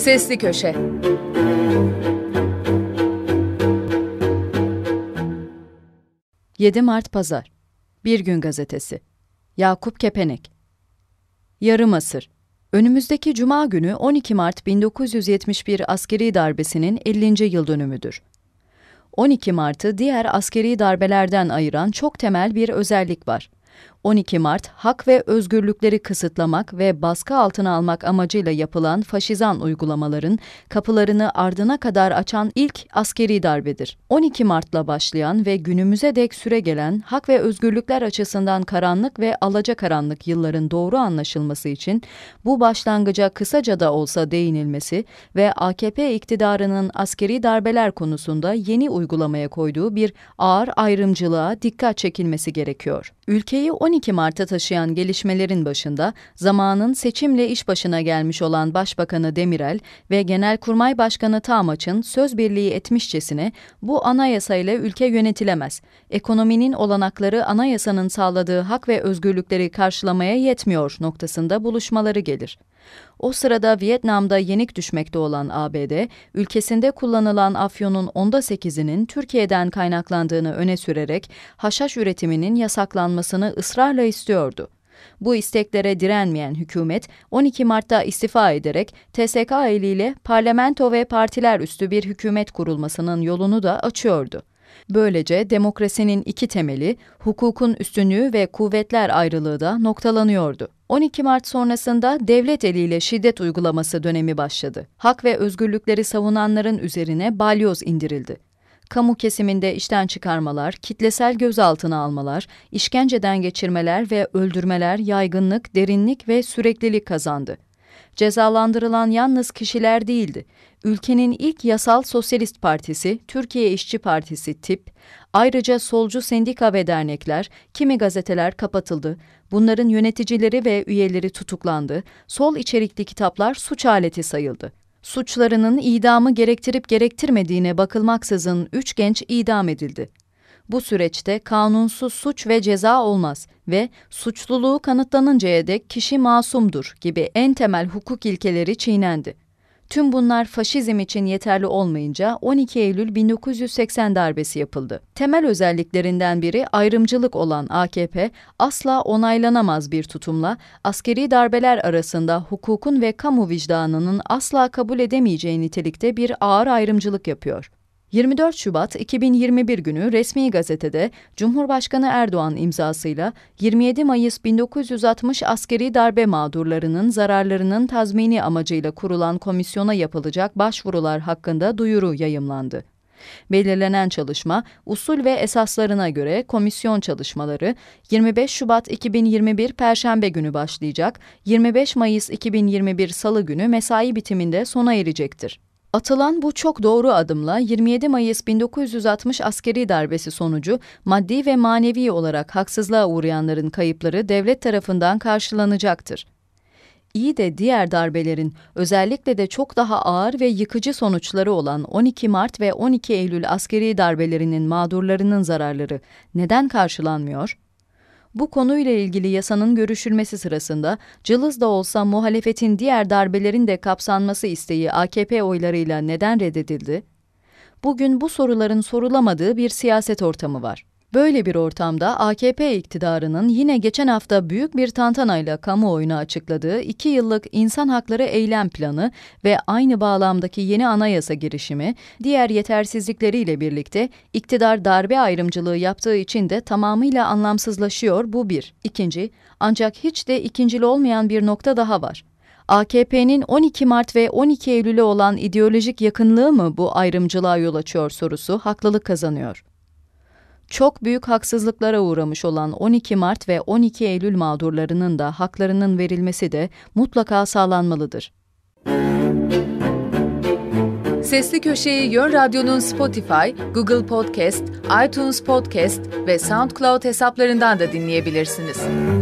Sesli Köşe ...7 Mart Pazar... Bir Gün Gazetesi... Yakup Kepenek... Yarım Asır... Önümüzdeki Cuma günü 12 Mart 1971 askeri darbesinin 50. yıl dönümüdür. 12 Mart'ı diğer askeri darbelerden ayıran çok temel bir özellik var. 12 Mart, hak ve özgürlükleri kısıtlamak ve baskı altına almak amacıyla yapılan faşizan uygulamaların kapılarını ardına kadar açan ilk askeri darbedir. 12 Mart'la başlayan ve günümüze dek süre gelen hak ve özgürlükler açısından karanlık ve alacakaranlık yılların doğru anlaşılması için bu başlangıca kısaca da olsa değinilmesi ve AKP iktidarının askeri darbeler konusunda yeni uygulamaya koyduğu bir ağır ayrımcılığa dikkat çekilmesi gerekiyor. Ülkeyi 12 12 Mart'a taşıyan gelişmelerin başında zamanın seçimle iş başına gelmiş olan Başbakanı Demirel ve Genelkurmay Başkanı Tamaç'ın söz birliği etmişçesine bu anayasayla ülke yönetilemez, ekonominin olanakları anayasanın sağladığı hak ve özgürlükleri karşılamaya yetmiyor noktasında buluşmaları gelir. O sırada Vietnam'da yenik düşmekte olan ABD, ülkesinde kullanılan afyonun onda 8'inin Türkiye'den kaynaklandığını öne sürerek haşhaş üretiminin yasaklanmasını ısrarla istiyordu. Bu isteklere direnmeyen hükümet 12 Mart'ta istifa ederek TSK eliyle parlamento ve partiler üstü bir hükümet kurulmasının yolunu da açıyordu. Böylece demokrasinin iki temeli, hukukun üstünlüğü ve kuvvetler ayrılığı da noktalanıyordu. 12 Mart sonrasında devlet eliyle şiddet uygulaması dönemi başladı. Hak ve özgürlükleri savunanların üzerine balyoz indirildi kamu kesiminde işten çıkarmalar, kitlesel gözaltına almalar, işkenceden geçirmeler ve öldürmeler yaygınlık, derinlik ve süreklilik kazandı. Cezalandırılan yalnız kişiler değildi ülkenin ilk yasal sosyalist partisi, Türkiye İşçi Partisi (TİP), ayrıca solcu sendika ve dernekler, kimi gazeteler kapatıldı, bunların yöneticileri ve üyeleri tutuklandı, sol içerikli kitaplar suç aleti sayıldı. Suçlarının idamı gerektirip gerektirmediğine bakılmaksızın üç genç idam edildi. Bu süreçte kanunsuz suç ve ceza olmaz ve suçluluğu kanıtlanıncaya dek kişi masumdur gibi en temel hukuk ilkeleri çiğnendi. Tüm bunlar faşizm için yeterli olmayınca 12 Eylül 1980 darbesi yapıldı. Temel özelliklerinden biri ayrımcılık olan AKP, asla onaylanamaz bir tutumla askeri darbeler arasında hukukun ve kamu vicdanının asla kabul edemeyeceği nitelikte bir ağır ayrımcılık yapıyor. 24 Şubat 2021 günü resmi gazetede Cumhurbaşkanı Erdoğan imzasıyla 27 Mayıs 1960 askeri darbe mağdurlarının zararlarının tazmini amacıyla kurulan komisyona yapılacak başvurular hakkında duyuru yayımlandı. Belirlenen çalışma usul ve esaslarına göre komisyon çalışmaları 25 Şubat 2021 Perşembe günü başlayacak, 25 Mayıs 2021 Salı günü mesai bitiminde sona erecektir. Atılan bu çok doğru adımla 27 Mayıs 1960 askeri darbesi sonucu maddi ve manevi olarak haksızlığa uğrayanların kayıpları devlet tarafından karşılanacaktır. İyi de diğer darbelerin özellikle de çok daha ağır ve yıkıcı sonuçları olan 12 Mart ve 12 Eylül askeri darbelerinin mağdurlarının zararları neden karşılanmıyor? Bu konuyla ilgili yasanın görüşülmesi sırasında cılız da olsa muhalefetin diğer darbelerin de kapsanması isteği AKP oylarıyla neden reddedildi? Bugün bu soruların sorulamadığı bir siyaset ortamı var. Böyle bir ortamda AKP iktidarının yine geçen hafta büyük bir tantanayla kamuoyuna açıkladığı 2 yıllık insan hakları eylem planı ve aynı bağlamdaki yeni anayasa girişimi, diğer yetersizlikleriyle birlikte iktidar darbe ayrımcılığı yaptığı için de tamamıyla anlamsızlaşıyor bu bir. İkinci, ancak hiç de ikincili olmayan bir nokta daha var. AKP'nin 12 Mart ve 12 Eylül'e olan ideolojik yakınlığı mı bu ayrımcılığa yol açıyor sorusu haklılık kazanıyor çok büyük haksızlıklara uğramış olan 12 Mart ve 12 Eylül mağdurlarının da haklarının verilmesi de mutlaka sağlanmalıdır. Sesli Köşe'yi Yön Radyo'nun Spotify, Google Podcast, iTunes Podcast ve SoundCloud hesaplarından da dinleyebilirsiniz.